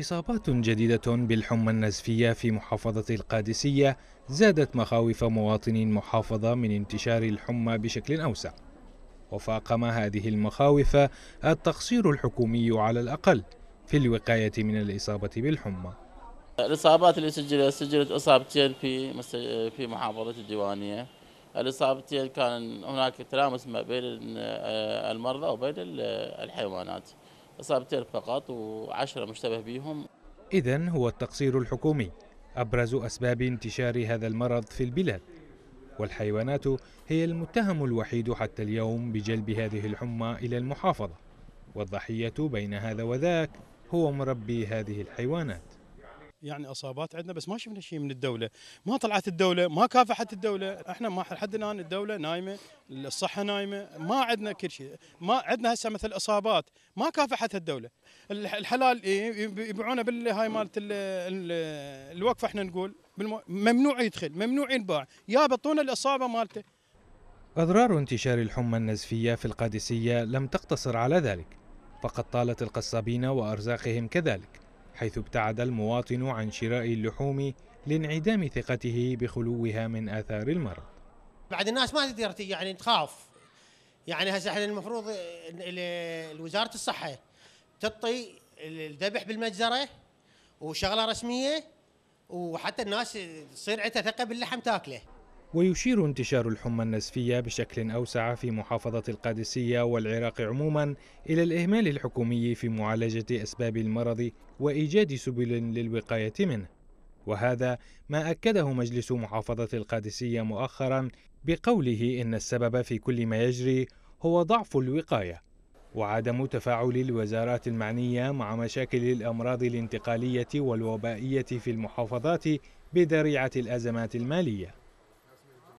إصابات جديدة بالحمى النزفية في محافظة القادسية زادت مخاوف مواطني المحافظة من انتشار الحمى بشكل أوسع وفاقم هذه المخاوف التقصير الحكومي على الأقل في الوقاية من الإصابة بالحمى الإصابات اللي سجلت سجلت إصابتين في في محافظة الديوانية الإصابتين كان هناك تلامس ما بين المرضى وبين الحيوانات إصابتين فقط وعشرة مشتبه بهم إذا هو التقصير الحكومي أبرز أسباب انتشار هذا المرض في البلاد والحيوانات هي المتهم الوحيد حتى اليوم بجلب هذه الحمى إلى المحافظة والضحية بين هذا وذاك هو مربي هذه الحيوانات يعني اصابات عندنا بس ما شفنا شيء من الدوله، ما طلعت الدوله، ما كافحت الدوله، احنا ما لحد الان الدوله نايمه، الصحه نايمه، ما عندنا كل شيء، ما عندنا هسه مثل اصابات، ما كافحتها الدوله، الحلال يبيعونه بالهاي مالت الوقفه احنا نقول ممنوع يدخل، ممنوع ينباع، يا بطونا الاصابه مالته. اضرار انتشار الحمى النزفيه في القادسيه لم تقتصر على ذلك، فقد طالت القصابين وارزاقهم كذلك. حيث ابتعد المواطن عن شراء اللحوم لانعدام ثقته بخلوها من آثار المرض بعد الناس ما تقدر يعني تخاف يعني هسه احنا المفروض وزارة الصحة تعطي الذبح بالمجزرة وشغلة رسمية وحتى الناس تصير عندها ثقة باللحم تاكله ويشير انتشار الحمى النزفية بشكل أوسع في محافظة القادسية والعراق عموما إلى الإهمال الحكومي في معالجة أسباب المرض وإيجاد سبل للوقاية منه وهذا ما أكده مجلس محافظة القادسية مؤخرا بقوله إن السبب في كل ما يجري هو ضعف الوقاية وعدم تفاعل الوزارات المعنية مع مشاكل الأمراض الانتقالية والوبائية في المحافظات بذريعة الأزمات المالية